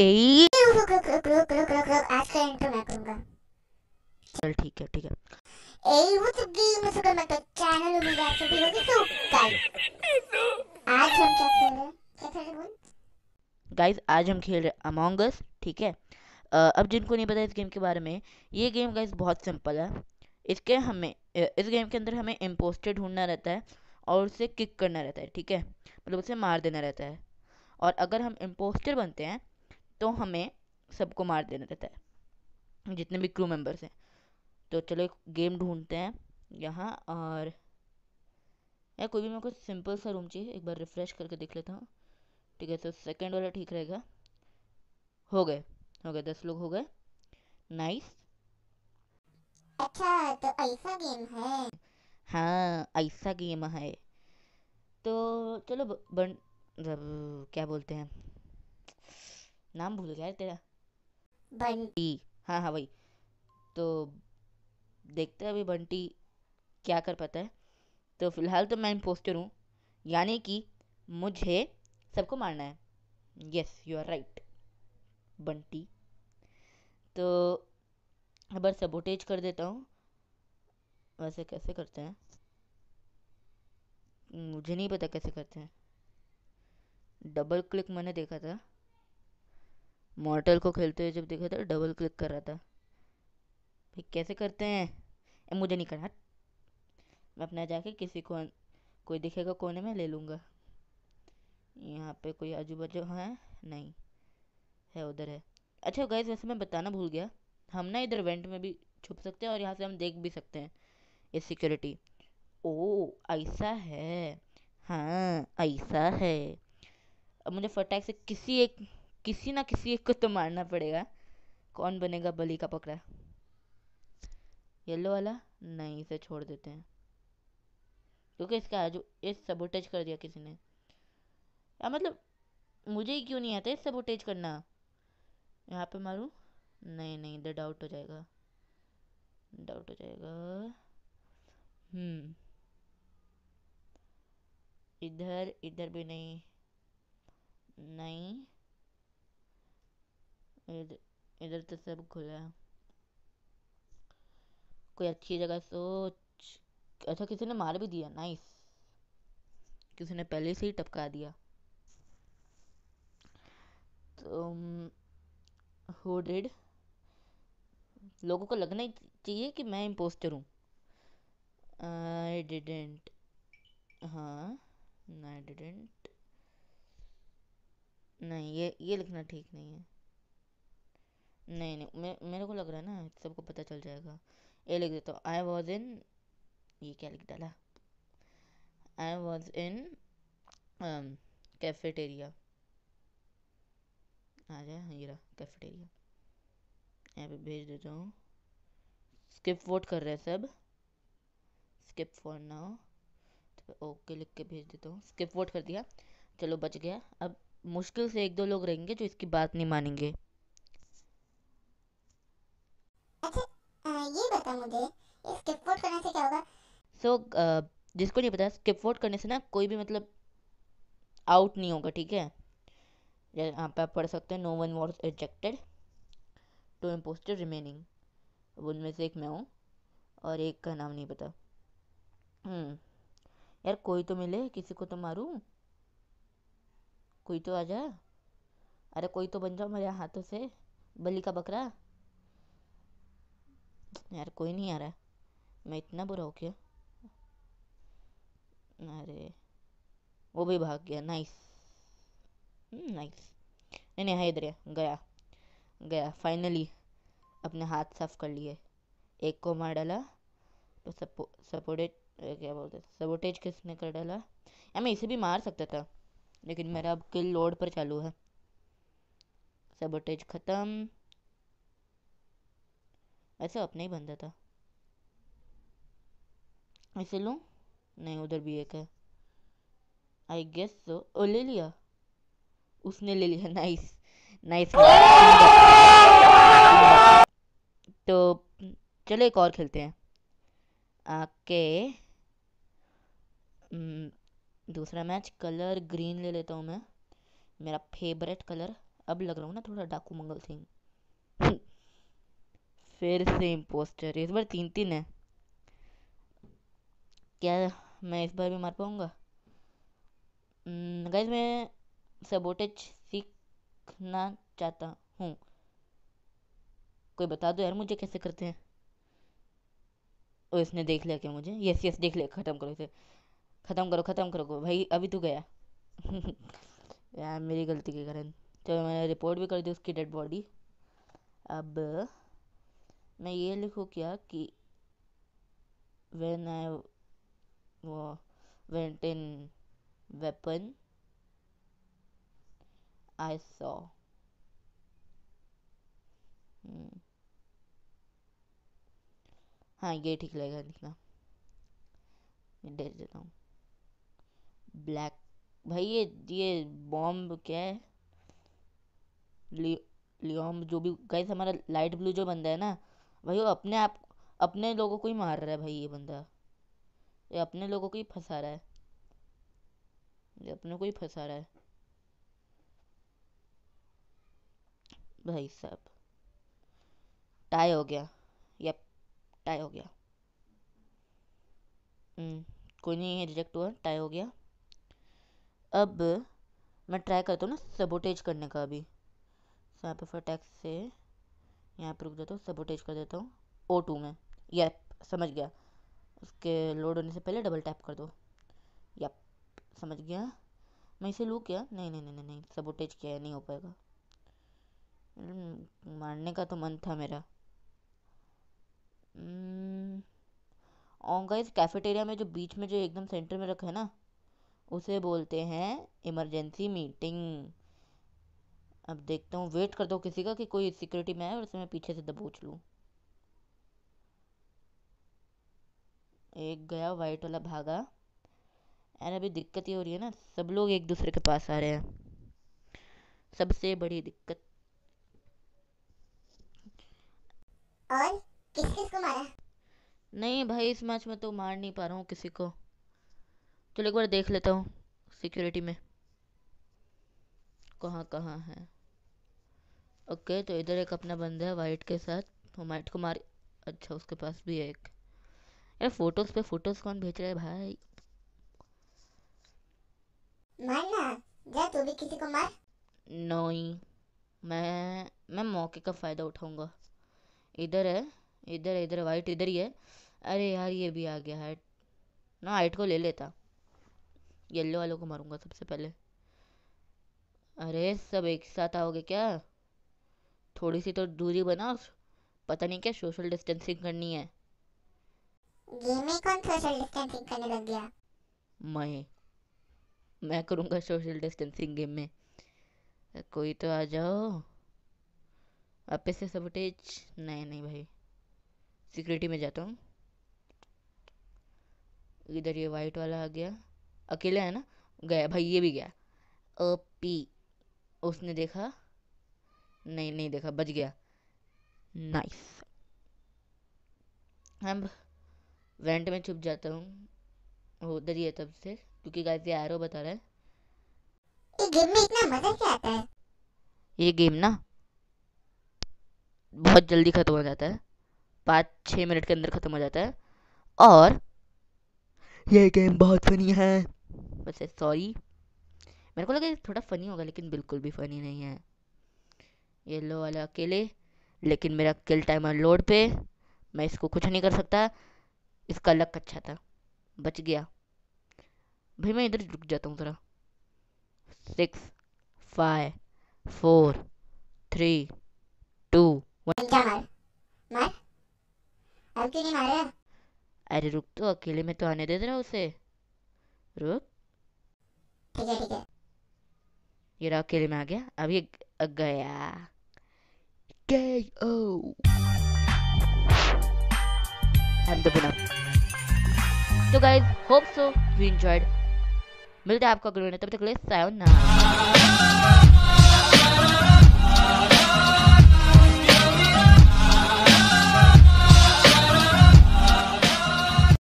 ए आज अच्छा चल ठीक है ठीक है वो तो गेम चैनल गाइस आज हम क्या खेल रहे हैं गाइस आज हम खेल रहे हैं अमोंग अस ठीक है अब जिनको नहीं पता इस गेम के बारे में ये गेम गाइस बहुत सिंपल है इसके हमें इस गेम के अंदर हमें इम्पोस्टर ढूंढना रहता है और उसे किक करना रहता है ठीक है मतलब उसे मार देना रहता है और अगर हम इम्पोस्टर बनते हैं तो हमें सबको मार देना रहता है जितने भी क्रू मेंबर्स हैं तो चलो एक गेम ढूंढते हैं यहाँ और यार कोई भी मेरे को सिंपल सा रूम चाहिए एक बार रिफ़्रेश करके देख लेता हूँ ठीक है तो सेकेंड वाला ठीक रहेगा हो गए हो गए दस लोग हो गए नाइस अच्छा तो ऐसा गेम है हाँ ऐसा गेम है तो चलो बन क्या बोलते हैं नाम भूल गया तेरा बंटी हाँ हाँ भाई तो देखते हैं अभी बंटी क्या कर पाता है तो फिलहाल तो मैं इम्पोस्टर हूँ यानी कि मुझे सबको मारना है yes you are right Bunty तो अब सबोटेज कर देता हूँ वैसे कैसे करते हैं मुझे नहीं पता कैसे करते हैं डबल क्लिक मैंने देखा था मॉर्टल को खेलते हुए जब देखा था डबल क्लिक कर रहा था भाई कैसे करते हैं ए, मुझे नहीं करना मैं अपना जाके किसी को कोई दिखेगा कोने में ले लूँगा यहाँ पे कोई आजू बाजू है नहीं है उधर है अच्छा गैस वैसे मैं बताना भूल गया हम ना इधर वेंट में भी छुप सकते हैं और यहाँ से हम देख भी सकते हैं ये सिक्योरिटी ओ ऐसा है हाँ ऐसा है अब मुझे फटाक से किसी एक किसी ना किसी एक को तो मारना पड़ेगा कौन बनेगा बलि का पकड़ा येलो वाला नहीं इसे छोड़ देते हैं क्योंकि इसका आजू इस सबोटेज कर दिया किसी ने या मतलब मुझे ही क्यों नहीं आता इस सबोटेज करना यहाँ पे मारूँ नहीं नहीं इधर डाउट हो जाएगा डाउट हो जाएगा हम्म इधर इधर भी नहीं नहीं इधर तो सब खुला है कोई अच्छी जगह सोच अच्छा किसी ने मार भी दिया नाइस किसी ने पहले से ही टपका दिया तो डेड लोगों को लगना ही चाहिए कि मैं इम्पोस्टर हूँ आई डिडेंट हाँ आई डिडेंट नहीं ये ये लिखना ठीक नहीं है नहीं नहीं मे, मेरे को लग रहा है ना सबको पता चल जाएगा ये लिख देता हूँ आई वॉज इन ये क्या लिख डाला आई वॉज इन कैफेटेरिया आ जाए ये रहा कैफेटेरिया यहाँ पे भेज देता हूँ स्किप वोट कर रहे हैं सब स्किप फॉर नाउ तो ओके लिख के भेज देता हूँ स्किप वोट कर दिया चलो बच गया अब मुश्किल से एक दो लोग रहेंगे जो इसकी बात नहीं मानेंगे पता मुझे स्किप फोर्ड करने से क्या होगा सो so, uh, जिसको नहीं पता स्किप वोट करने से ना कोई भी मतलब आउट नहीं होगा ठीक है यहाँ पे आप पढ़ सकते हैं no one was ejected to impostor remaining उनमें से एक मैं हूँ और एक का नाम नहीं पता हम्म यार कोई तो मिले किसी को तो मारूँ कोई तो आ जा अरे कोई तो बन जाओ मेरे हाथों से बलि का बकरा यार कोई नहीं आ रहा मैं इतना बुरा हो गया अरे वो भी भाग गया नाइस नाइस hmm, नहीं नहीं है इधर गया गया फाइनली अपने हाथ साफ कर लिए एक को मार डाला तो सपो सपोटेट क्या बोलते सबोटेज किसने कर डाला या मैं इसे भी मार सकता था लेकिन मेरा अब किल लोड पर चालू है सबोटेज ख़त्म ऐसे अपना ही बंदा था ऐसे लूँ नहीं उधर भी एक है आई गेस सो ओ ले लिया उसने ले लिया नाइस नाइस तो चलो एक और खेलते हैं आके दूसरा मैच कलर ग्रीन ले लेता हूँ मैं मेरा फेवरेट कलर अब लग रहा हूँ ना थोड़ा डाकू मंगल सिंह फिर से इम्पोस्टर इस बार तीन तीन है क्या मैं इस बार भी मार पाऊँगा गाइज हम्म, मैं सबोटेज सीखना चाहता हूँ कोई बता दो यार मुझे कैसे करते हैं और इसने देख लिया क्या मुझे यस यस देख लिया ख़त्म करो इसे ख़त्म करो ख़त्म करो भाई अभी तो गया यार मेरी गलती के कारण चलो मैंने रिपोर्ट भी कर दी उसकी डेड बॉडी अब मैं ये लिखूँ क्या कि वेन आई वो went in weapon I saw hmm. हाँ ये ठीक लगेगा लिखना मैं डेट देता हूँ ब्लैक भाई ये ये बॉम्ब क्या है लियोम जो भी गाइस हमारा लाइट ब्लू जो बंदा है ना भाई वो अपने आप अपने लोगों को ही मार रहा है भाई ये बंदा ये अपने लोगों को ही फंसा रहा है ये अपने को ही फंसा रहा है भाई साहब टाई हो गया ये टाई हो गया हम्म, कोई नहीं रिजेक्ट हुआ टाई हो गया अब मैं ट्राई करता हूँ ना सबोटेज करने का अभी यहाँ पे फटैक्स से यहाँ पर रुक जाता हूँ सबोटेज कर देता हूँ ओ टू में यप समझ गया उसके लोड होने से पहले डबल टैप कर दो यप समझ गया मैं इसे लू क्या नहीं नहीं नहीं नहीं, नहीं सबोटेज किया है नहीं हो पाएगा hmm, मारने का तो मन था मेरा ऑंगा इस कैफेटेरिया में जो बीच में जो एकदम सेंटर में रखा है ना उसे बोलते हैं इमरजेंसी मीटिंग अब देखता हूँ वेट कर दो किसी का कि कोई सिक्योरिटी में आए और इसे मैं पीछे से दबोच लूँ एक गया वाइट वाला भागा यार अभी दिक्कत ही हो रही है ना सब लोग एक दूसरे के पास आ रहे हैं सबसे बड़ी दिक्कत और किस किस को मारा नहीं भाई इस मैच में तो मार नहीं पा रहा हूँ किसी को चलो एक बार देख लेता हूँ सिक्योरिटी में कहाँ कहाँ है ओके तो इधर एक अपना बंदा है वाइट के साथ वाइट कुमार अच्छा उसके पास भी है एक यार फोटोज पे फोटोज कौन भेज रहा है भाई मारना जा तू भी किसी को मार नहीं मैं मैं मौके का फ़ायदा उठाऊंगा इधर है इधर है इधर वाइट इधर ही है अरे यार ये भी आ गया है ना हाइट को ले लेता येल्लो वालों को मारूंगा सबसे पहले अरे सब एक साथ आओगे क्या थोड़ी सी तो दूरी बनाओ पता नहीं क्या सोशल डिस्टेंसिंग करनी है ये में कौन सोशल डिस्टेंसिंग करने लग गया मैं मैं करूंगा सोशल डिस्टेंसिंग गेम में कोई तो आ जाओ वापस से सबटेज नहीं नहीं भाई सिक्योरिटी में जाता हूँ इधर ये वाइट वाला आ गया अकेले है ना गया भाई ये भी गया ओ पी उसने देखा नहीं नहीं देखा बच गया नाइस अब वेंट में छुप जाता हूँ उधर ही है तब से क्योंकि गाइस ये एरो बता रहा है ये गेम में इतना मजा क्या आता है ये गेम ना बहुत जल्दी ख़त्म हो जाता है पाँच छः मिनट के अंदर ख़त्म हो जाता है और ये गेम बहुत फनी है बस सॉरी मेरे को लगा थोड़ा फनी होगा लेकिन बिल्कुल भी फनी नहीं है येलो वाला अकेले लेकिन मेरा किल टाइमर लोड पे मैं इसको कुछ नहीं कर सकता इसका लक अच्छा था बच गया भाई मैं इधर रुक जाता हूँ ज़रा six five four three two one अरे रुक तो अकेले में तो आने दे दे रहा उसे रुक ठीक है ठीक है ये अकेले में आ गया अभी गया KO. I'm the winner. so guys hope so you enjoyed मिलते हैं आपका अगले तब तक ले सायोनारा